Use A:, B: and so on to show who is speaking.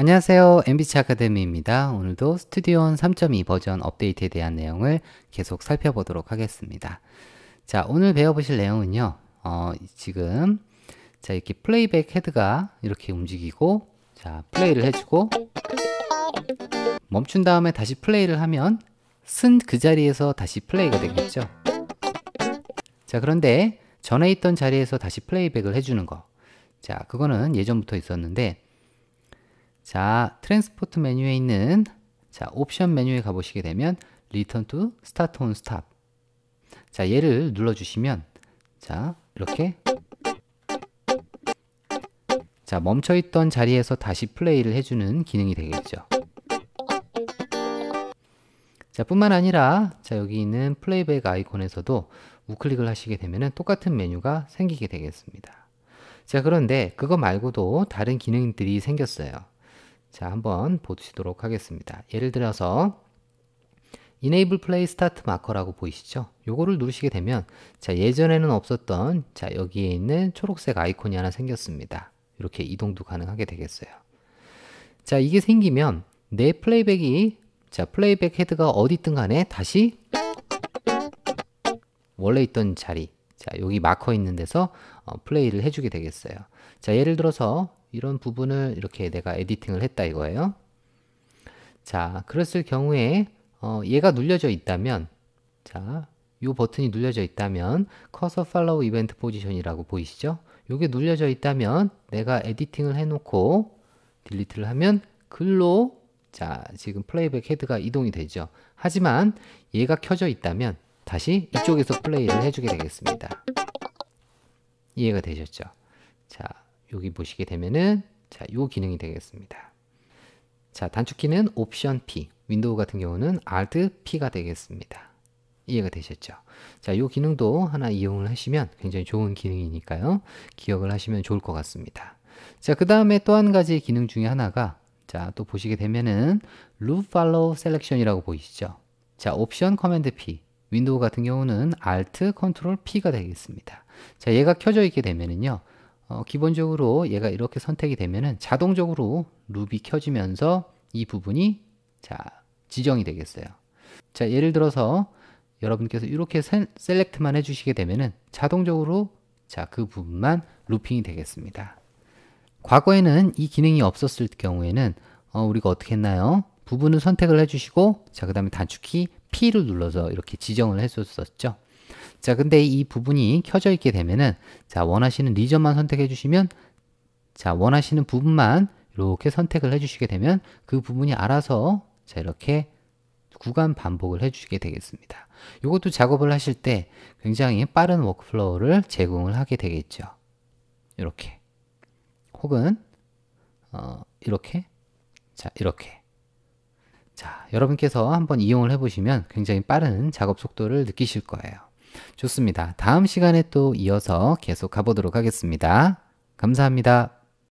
A: 안녕하세요. MBC 아카데미입니다. 오늘도 스튜디오3.2 버전 업데이트에 대한 내용을 계속 살펴보도록 하겠습니다. 자, 오늘 배워보실 내용은요. 어, 지금 자 이렇게 플레이백 헤드가 이렇게 움직이고 자 플레이를 해주고 멈춘 다음에 다시 플레이를 하면 쓴 그 자리에서 다시 플레이가 되겠죠. 자 그런데 전에 있던 자리에서 다시 플레이백을 해주는 거. 자 그거는 예전부터 있었는데 자, 트랜스포트 메뉴에 있는 자, 옵션 메뉴에 가보시게 되면 Return to Start on Stop 자, 얘를 눌러주시면 자, 이렇게 자, 멈춰있던 자리에서 다시 플레이를 해주는 기능이 되겠죠. 자, 뿐만 아니라 자, 여기 있는 플레이백 아이콘에서도 우클릭을 하시게 되면 똑같은 메뉴가 생기게 되겠습니다. 자, 그런데 그거 말고도 다른 기능들이 생겼어요. 자, 한번 보시도록 하겠습니다. 예를 들어서 Enable Play Start m a r k e r 라고 보이시죠? 요거를 누르시게 되면 자, 예전에는 없었던 자, 여기에 있는 초록색 아이콘이 하나 생겼습니다. 이렇게 이동도 가능하게 되겠어요. 자, 이게 생기면 내 플레이백이 자, 플레이백 헤드가 어디 있든 간에 다시 원래 있던 자리 자, 여기 마커 있는 데서 어, 플레이를 해주게 되겠어요. 자, 예를 들어서 이런 부분을 이렇게 내가 에디팅을 했다 이거예요. 자, 그랬을 경우에 어, 얘가 눌려져 있다면 자, 이 버튼이 눌려져 있다면 커서 팔로우 이벤트 포지션이라고 보이시죠? 요게 눌려져 있다면 내가 에디팅을 해놓고 딜리트를 하면 글로 자 지금 플레이백 헤드가 이동이 되죠 하지만 얘가 켜져 있다면 다시 이쪽에서 플레이를 해주게 되겠습니다 이해가 되셨죠? 자 여기 보시게 되면은 자, 요 기능이 되겠습니다. 자, 단축키는 옵션 P, 윈도우 같은 경우는 Alt P가 되겠습니다. 이해가 되셨죠? 자, 요 기능도 하나 이용을 하시면 굉장히 좋은 기능이니까요. 기억을 하시면 좋을 것 같습니다. 자, 그 다음에 또 한 가지 기능 중에 하나가 자, 또 보시게 되면은 loop follow selection이라고 보이시죠? 자, 옵션 커맨드 P. 윈도우 같은 경우는 Alt Ctrl o n o P가 되겠습니다. 자, 얘가 켜져 있게 되면은요. 어, 기본적으로 얘가 이렇게 선택이 되면은 자동적으로 룹이 켜지면서 이 부분이 자 지정이 되겠어요. 자 예를 들어서 여러분께서 이렇게 셀렉트만 해주시게 되면은 자동적으로 자 그 부분만 루핑이 되겠습니다. 과거에는 이 기능이 없었을 경우에는 어, 우리가 어떻게 했나요? 부분을 선택을 해주시고 자 그 다음에 단축키 P를 눌러서 이렇게 지정을 했었었죠. 자, 근데 이 부분이 켜져 있게 되면은 자, 원하시는 리전만 선택해 주시면 자, 원하시는 부분만 이렇게 선택을 해 주시게 되면 그 부분이 알아서 자, 이렇게 구간 반복을 해주시게 되겠습니다. 이것도 작업을 하실 때 굉장히 빠른 워크플로우를 제공을 하게 되겠죠. 이렇게 혹은 어, 이렇게 자 이렇게 자 여러분께서 한번 이용을 해보시면 굉장히 빠른 작업 속도를 느끼실 거예요. 좋습니다. 다음 시간에 또 이어서 계속 가보도록 하겠습니다. 감사합니다.